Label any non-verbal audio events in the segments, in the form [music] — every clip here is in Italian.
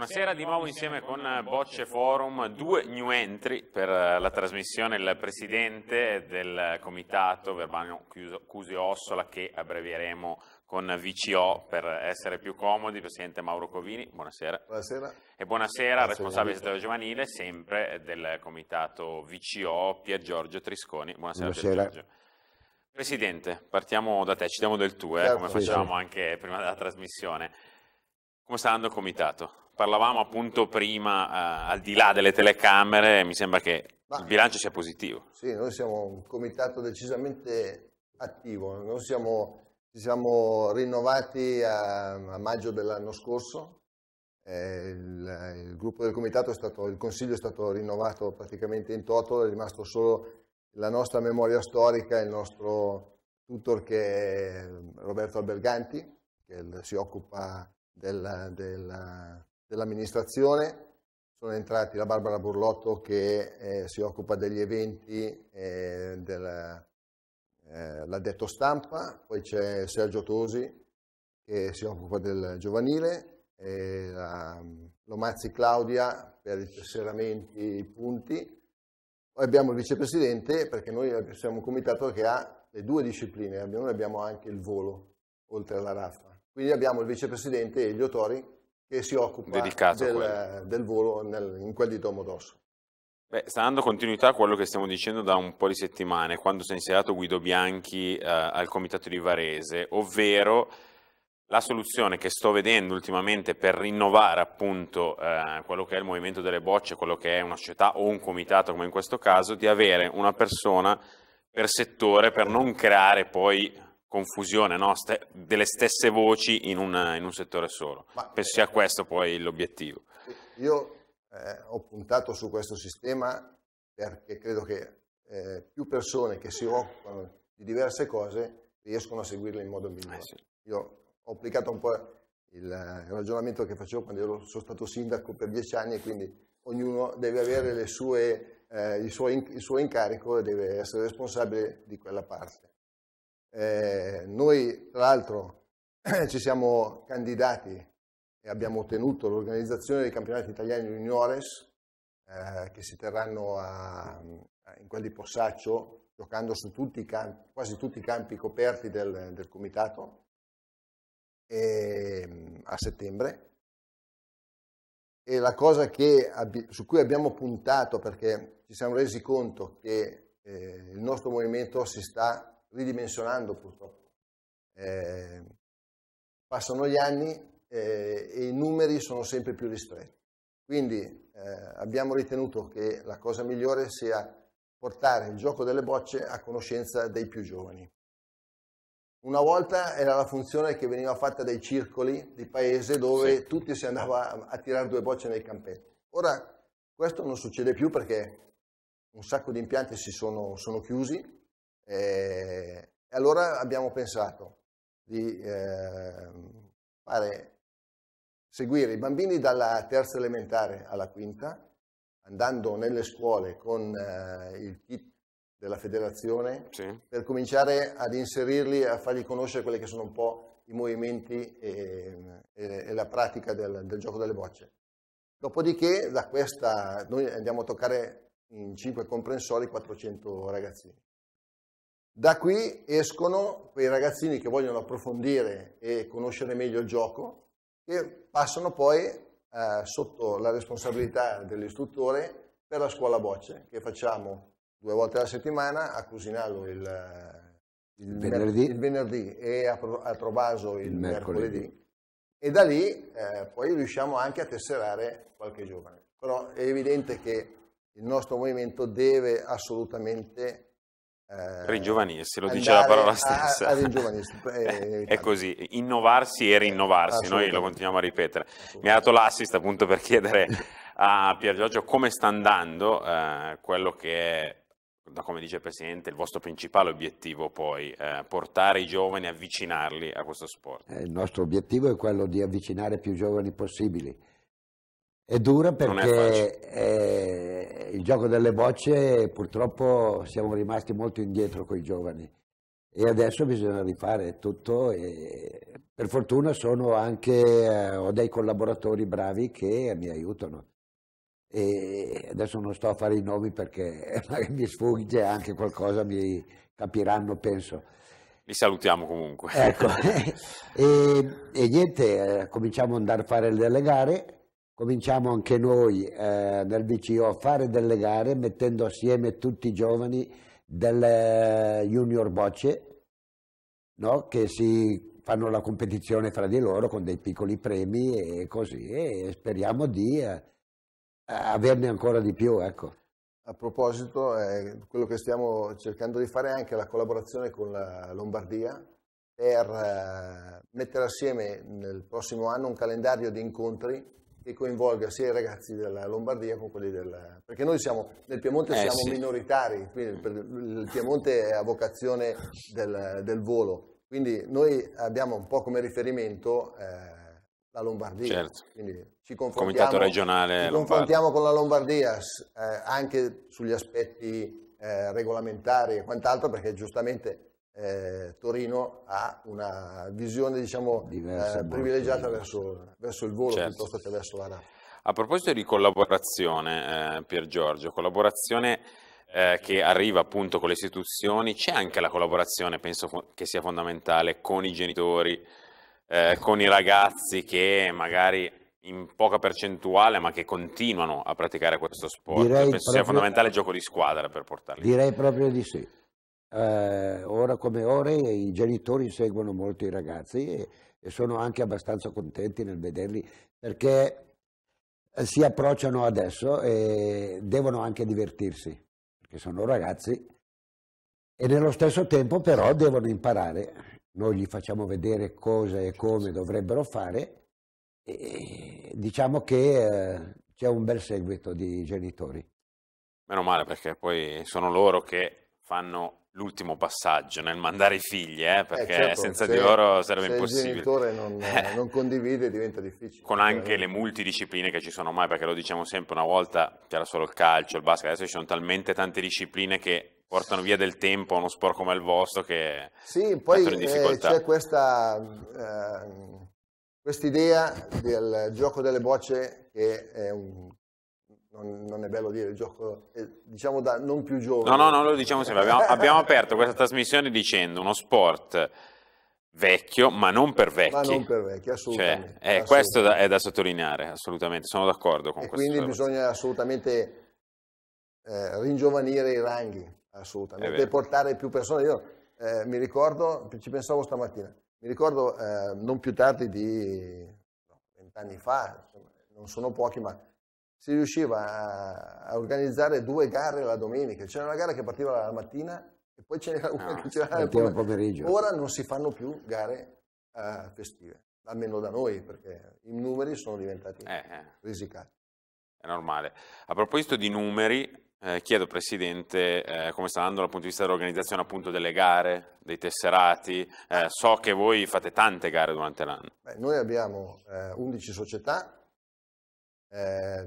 Buonasera di nuovo insieme con eh, Bocce Forum, due new entry per eh, la trasmissione, il presidente del comitato Verbano Cusi Ossola che abbrevieremo con VCO per essere più comodi, presidente Mauro Covini, buonasera. Buonasera. E buonasera, buonasera responsabile settore giovanile sempre del comitato VCO Pier Giorgio Trisconi, buonasera, buonasera. Pier Giorgio. Presidente, partiamo da te, ci diamo del tuo, eh, certo, come facevamo sì. anche prima della trasmissione. Come sta andando il comitato? parlavamo appunto prima, eh, al di là delle telecamere, mi sembra che Ma, il bilancio sia positivo. Sì, noi siamo un comitato decisamente attivo, noi siamo, ci siamo rinnovati a, a maggio dell'anno scorso, eh, il, il, gruppo del comitato è stato, il consiglio è stato rinnovato praticamente in toto, è rimasto solo la nostra memoria storica, il nostro tutor che è Roberto Alberganti, che si occupa del, della, dell'amministrazione, sono entrati la Barbara Burlotto che eh, si occupa degli eventi eh, dell'addetto eh, stampa, poi c'è Sergio Tosi che si occupa del giovanile, la, Lomazzi Claudia per i tesseramenti, i punti, poi abbiamo il vicepresidente perché noi siamo un comitato che ha le due discipline, noi abbiamo anche il volo oltre alla raffa, quindi abbiamo il vicepresidente Elio Tori che si occupa del, del, volo nel, in quel di Tomodosso. Beh, sta dando continuità a quello che stiamo dicendo da un po' di settimane, quando si è insediato Guido Bianchi eh, al comitato di Varese, ovvero la soluzione che sto vedendo ultimamente per rinnovare appunto eh, quello che è il movimento delle bocce, quello che è una società o un comitato come in questo caso, di avere una persona per settore per non creare poi confusione no? Ste delle stesse voci in, una, in un settore solo. Ma, Penso eh, sia questo poi l'obiettivo. Io eh, ho puntato su questo sistema perché credo che eh, più persone che si occupano di diverse cose riescono a seguirle in modo migliore. Eh sì. Io ho applicato un po' il, ragionamento che facevo quando ero, sono stato sindaco per dieci anni e quindi ognuno deve avere sue, eh, il, suo in, il suo incarico e deve essere responsabile di quella parte. Eh, noi, tra l'altro, [clears throat] ci siamo candidati e abbiamo ottenuto l'organizzazione dei campionati italiani juniores eh, che si terranno a, a, in quel di Possaccio, giocando su tutti campi, quasi tutti i campi coperti del, del comitato e, ehm, a settembre. E la cosa che, su cui abbiamo puntato perché ci siamo resi conto che eh, il nostro movimento si sta ridimensionando purtroppo. Eh, passano gli anni eh, e i numeri sono sempre più ristretti. Quindi eh, abbiamo ritenuto che la cosa migliore sia portare il gioco delle bocce a conoscenza dei più giovani. Una volta era la funzione che veniva fatta dai circoli di paese dove sì. tutti si andava a, tirare due bocce nei campetti. Ora questo non succede più perché un sacco di impianti si sono, sono chiusi, eh, e allora abbiamo pensato di ehm, fare, seguire i bambini dalla terza elementare alla quinta, andando nelle scuole con eh, il kit della federazione sì. per cominciare ad inserirli, a fargli conoscere quelli che sono un po' i movimenti e, e, e la pratica del, del, gioco delle bocce. Dopodiché da questa noi andiamo a toccare in 5 comprensori 400 ragazzini. Da qui escono quei ragazzini che vogliono approfondire e conoscere meglio il gioco, e passano poi eh, sotto la responsabilità dell'istruttore per la scuola bocce, che facciamo due volte alla settimana a Cusinallo il, eh, il, venerdì. il venerdì. e a, a Trovaso il, il mercoledì. mercoledì. E da lì eh, poi riusciamo anche a tesserare qualche giovane. Però è evidente che il nostro movimento deve assolutamente eh, ringiovanirsi, lo dice la parola stessa. A, a eh, [laughs] è così, innovarsi e rinnovarsi, noi lo continuiamo a ripetere. Mi ha dato l'assist appunto per chiedere [laughs] a Pier Giorgio come sta andando eh, quello che è, da come dice il Presidente, il vostro principale obiettivo poi, eh, portare i giovani, avvicinarli a questo sport. Eh, il nostro obiettivo è quello di avvicinare più giovani possibili. È dura perché è, il gioco delle bocce purtroppo siamo rimasti molto indietro con i giovani e adesso bisogna rifare tutto e per fortuna sono anche, eh, ho dei collaboratori bravi che mi aiutano e adesso non sto a fare i nomi perché [laughs] mi sfugge anche qualcosa, mi capiranno penso. Li salutiamo comunque. Ecco, [laughs] e, e niente, eh, cominciamo ad andare a fare delle gare cominciamo anche noi eh, nel VCO a fare delle gare mettendo assieme tutti i giovani delle junior bocce no? che si fanno la competizione fra di loro con dei piccoli premi e così e speriamo di eh, averne ancora di più. Ecco. A proposito, eh, quello che stiamo cercando di fare è anche la collaborazione con la Lombardia per eh, mettere assieme nel prossimo anno un calendario di incontri che coinvolga sia i ragazzi della Lombardia con quelli del... perché noi siamo, nel Piemonte eh, siamo sì. minoritari, il Piemonte è a vocazione del, del, volo, quindi noi abbiamo un po' come riferimento eh, la Lombardia, certo. quindi ci confrontiamo, regionale ci confrontiamo con la Lombardia eh, anche sugli aspetti eh, regolamentari e quant'altro perché giustamente eh, Torino ha una visione diciamo, Diverso, eh, privilegiata verso, verso, il volo certo. piuttosto che verso la nave. A proposito di collaborazione, eh, Pier Giorgio, collaborazione eh, che arriva appunto con le istituzioni, c'è anche la collaborazione, penso che sia fondamentale, con i genitori, eh, con i ragazzi che magari in poca percentuale ma che continuano a praticare questo sport. Direi penso proprio, sia fondamentale il gioco di squadra per portarli. Direi proprio di sì eh, ora come ora i genitori seguono molto i ragazzi e, e sono anche abbastanza contenti nel vederli perché eh, si approcciano adesso e devono anche divertirsi, perché sono ragazzi e nello stesso tempo però devono imparare. Noi gli facciamo vedere cosa e come dovrebbero fare e diciamo che eh, c'è un bel seguito di genitori. Meno male perché poi sono loro che fanno l'ultimo passaggio nel mandare i figli, eh, eh perché eh certo, senza se, di loro sarebbe se impossibile. Se il genitore non, [laughs] eh. non, condivide diventa difficile. Con anche le multidiscipline che ci sono mai, perché lo diciamo sempre, una volta c'era solo il calcio, il basket, adesso ci sono talmente tante discipline che portano via del tempo a uno sport come il vostro che Sì, poi eh, c'è questa... Ehm, quest'idea del gioco delle bocce che è un non, non, è bello dire, il gioco è, eh, diciamo da non più giovane. No, no, no, lo diciamo sempre, abbiamo, abbiamo aperto questa trasmissione dicendo uno sport vecchio, ma non per vecchi. Ma non per vecchi, cioè, assolutamente. Cioè, eh, assolutamente. Questo da, è da sottolineare, assolutamente, sono d'accordo con e questo. Quindi bisogna assolutamente eh, ringiovanire i ranghi, assolutamente, e portare più persone. Io eh, mi ricordo, ci pensavo stamattina, mi ricordo eh, non più tardi di vent'anni no, fa, insomma, non sono pochi, ma si riusciva a, organizzare due gare la domenica. C'era una gara che partiva la mattina e poi ah, c'era una no, che c'era il pomeriggio. Ora non si fanno più gare uh, festive, almeno da noi, perché i numeri sono diventati eh, eh. risicati. È normale. A proposito di numeri, eh, chiedo Presidente eh, come sta andando dal punto di vista dell'organizzazione appunto delle gare, dei tesserati. Eh, so che voi fate tante gare durante l'anno. Beh, noi abbiamo 11 eh, società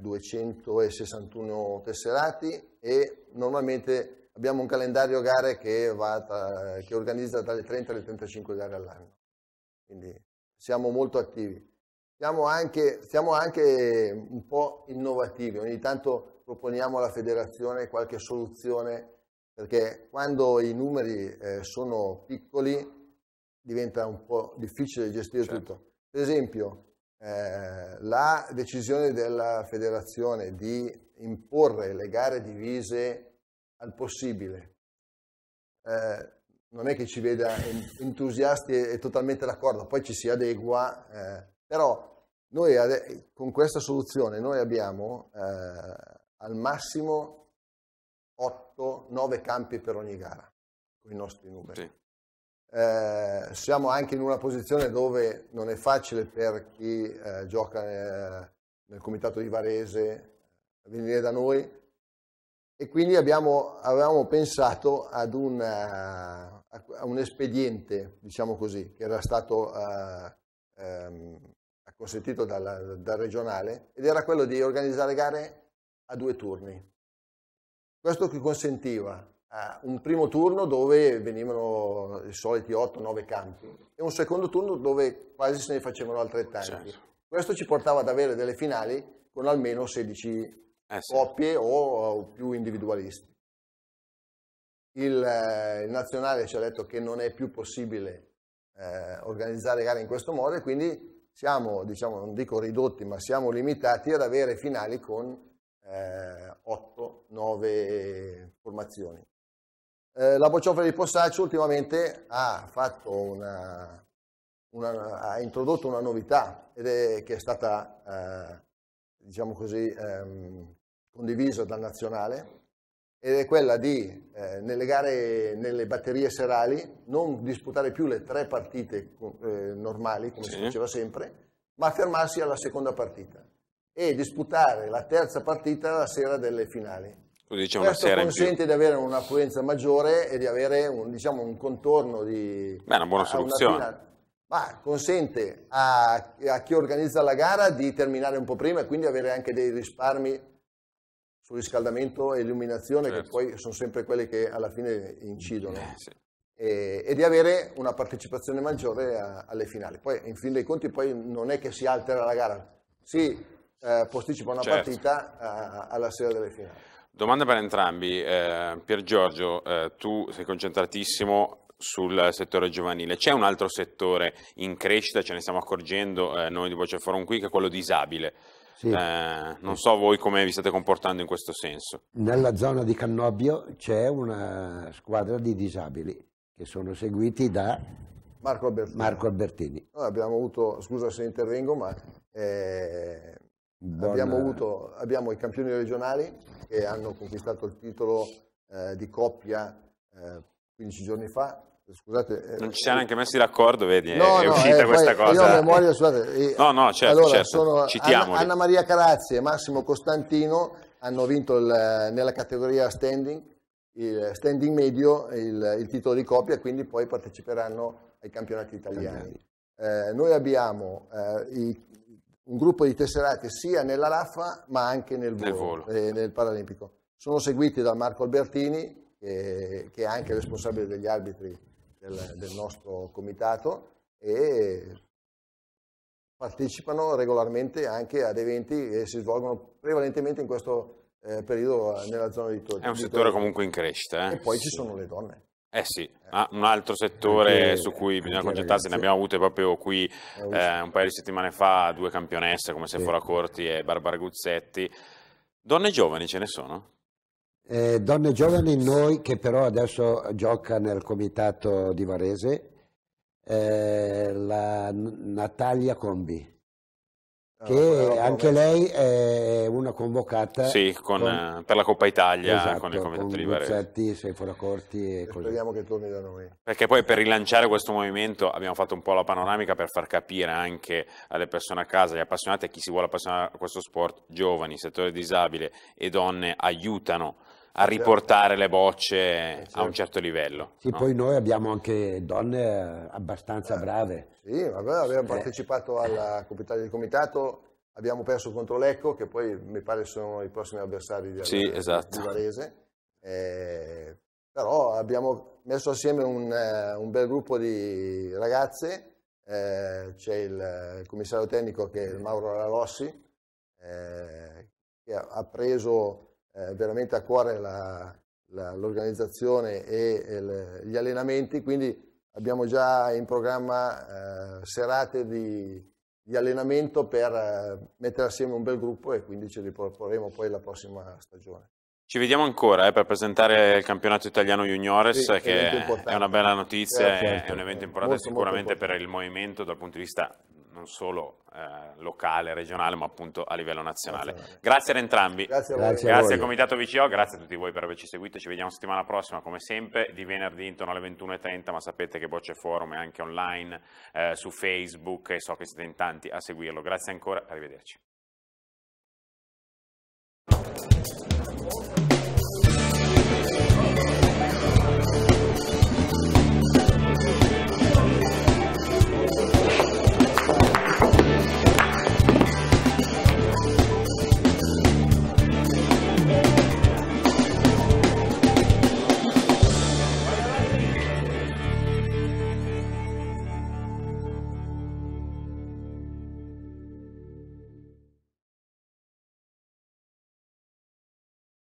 261 eh, tesserati e normalmente abbiamo un calendario gare che, tra, che organizza dalle 30 alle 35 gare all'anno. Quindi siamo molto attivi. Siamo anche, siamo anche un po' innovativi, ogni tanto proponiamo alla federazione qualche soluzione perché quando i numeri eh, sono piccoli diventa un po' difficile gestire certo. tutto. Per esempio, eh, la decisione della federazione di imporre le gare divise al possibile eh, non è che ci veda entusiasti e, totalmente d'accordo, poi ci si adegua, eh, però noi con questa soluzione noi abbiamo eh, al massimo 8-9 campi per ogni gara, con i nostri numeri. Sì. Eh, siamo anche in una posizione dove non è facile per chi eh, gioca nel, eh, nel comitato di Varese venire da noi e quindi abbiamo, avevamo pensato ad un, eh, a un espediente, diciamo così, che era stato eh, ehm, consentito dal, dal, regionale ed era quello di organizzare gare a due turni. Questo che consentiva eh, un primo turno dove venivano i soliti 8-9 campi e un secondo turno dove quasi se ne facevano altrettanti. Certo. Questo ci portava ad avere delle finali con almeno 16 eh, sì. coppie o, o, più individualisti. Il, eh, il, nazionale ci ha detto che non è più possibile eh, organizzare gare in questo modo e quindi siamo, diciamo, non dico ridotti, ma siamo limitati ad avere finali con 8-9 eh, formazioni eh, la bocciofera di Possaccio ultimamente ha, una, una, ha introdotto una novità è, che è stata, eh, diciamo così, ehm, condivisa dal nazionale ed è quella di, eh, nelle gare, nelle batterie serali, non disputare più le tre partite eh, normali, come sì. si faceva sempre, ma fermarsi alla seconda partita e disputare la terza partita la sera delle finali. Diciamo Questo consente di avere un'affluenza maggiore e di avere un, diciamo, un contorno di... Beh, una buona soluzione. Una ma consente a, a, chi organizza la gara di terminare un po' prima e quindi avere anche dei risparmi su riscaldamento e illuminazione certo. che poi sono sempre quelli che alla fine incidono. Eh, sì. e, e, di avere una partecipazione maggiore a, alle finali. Poi, in fin dei conti, poi non è che si altera la gara. Si eh, posticipa una certo. partita a, eh, alla sera delle finali. Domanda per entrambi. Eh, Pier Giorgio, eh, tu sei concentratissimo sul settore giovanile. C'è un altro settore in crescita, ce ne stiamo accorgendo eh, noi di Voce Forum qui, che è quello disabile. Sì. Eh, non so voi come vi state comportando in questo senso. Nella zona di Cannobbio c'è una squadra di disabili che sono seguiti da Marco Albertini. Marco Albertini. Noi abbiamo avuto, scusa se intervengo, ma eh, Buon... Abbiamo, avuto, abbiamo i campioni regionali che hanno conquistato il titolo eh, di coppia eh, 15 giorni fa. Scusate, eh, non ci siamo neanche messi d'accordo, vedi? No, è, no, uscita eh, questa cosa. Io a memoria, scusate. no, no, certo, allora, certo. Sono Anna, Anna, Maria Carazzi e Massimo Costantino hanno vinto il, nella categoria standing, il standing medio, il, il, titolo di coppia, quindi poi parteciperanno ai campionati italiani. Eh, noi abbiamo eh, i un gruppo di tesserate sia nella Laffa ma anche nel volo, nel, volo. Eh, nel Paralimpico. Sono seguiti da Marco Albertini, eh, che è anche responsabile degli arbitri del, del nostro comitato, e partecipano regolarmente anche ad eventi che si svolgono prevalentemente in questo eh, periodo nella zona di Torino. È un settore comunque in crescita. Eh? E poi ci sono le donne. Eh sì, ah, un altro settore anche, su cui bisogna concentrarsi, ne abbiamo avute proprio qui eh, un paio di settimane fa due campionesse come Sefora sì. Corti e Barbara Guzzetti. Donne giovani ce ne sono? Eh, donne giovani noi che però adesso gioca nel comitato di Varese, eh, la Natalia Combi che eh, anche lei è una convocata sì, con, con... Eh, per la Coppa Italia esatto, con il comitato di Varese. Buzzetti, Sefora Corti e, e così. Speriamo che torni da noi. Perché poi per rilanciare questo movimento abbiamo fatto un po' la panoramica per far capire anche alle persone a casa, agli appassionati, a chi si vuole appassionare a questo sport, giovani, settore disabile e donne aiutano a riportare le bocce eh, a un certo. certo livello. Sì, no? poi noi abbiamo anche donne eh, abbastanza eh, brave. Sì, vabbè, abbiamo partecipato alla Coppa del Comitato abbiamo perso contro l'Ecco, che poi mi pare sono i prossimi avversari di, sì, esatto. di Varese. Eh, però abbiamo messo assieme un, un bel gruppo di ragazze, eh, c'è il, commissario tecnico che è Mauro Rossi, eh, che ha preso eh, veramente a cuore l'organizzazione e il, gli allenamenti, quindi abbiamo già in programma eh, serate di, di, allenamento per eh, mettere assieme un bel gruppo e quindi ce li proporremo poi la prossima stagione. Ci vediamo ancora eh, per presentare il campionato italiano juniores, sì, che è una bella notizia, certo, è un certo, evento eh, importante molto, sicuramente molto importante. per il movimento dal punto di vista non solo eh, locale, regionale, ma appunto a livello nazionale. Grazie, grazie ad entrambi. Grazie, grazie, grazie al Comitato VCO, grazie a tutti voi per averci seguito. Ci vediamo settimana prossima, come sempre, di venerdì intorno alle 21.30, ma sapete che Bocce Forum è anche online eh, su Facebook e so che siete in tanti a seguirlo. Grazie ancora, arrivederci.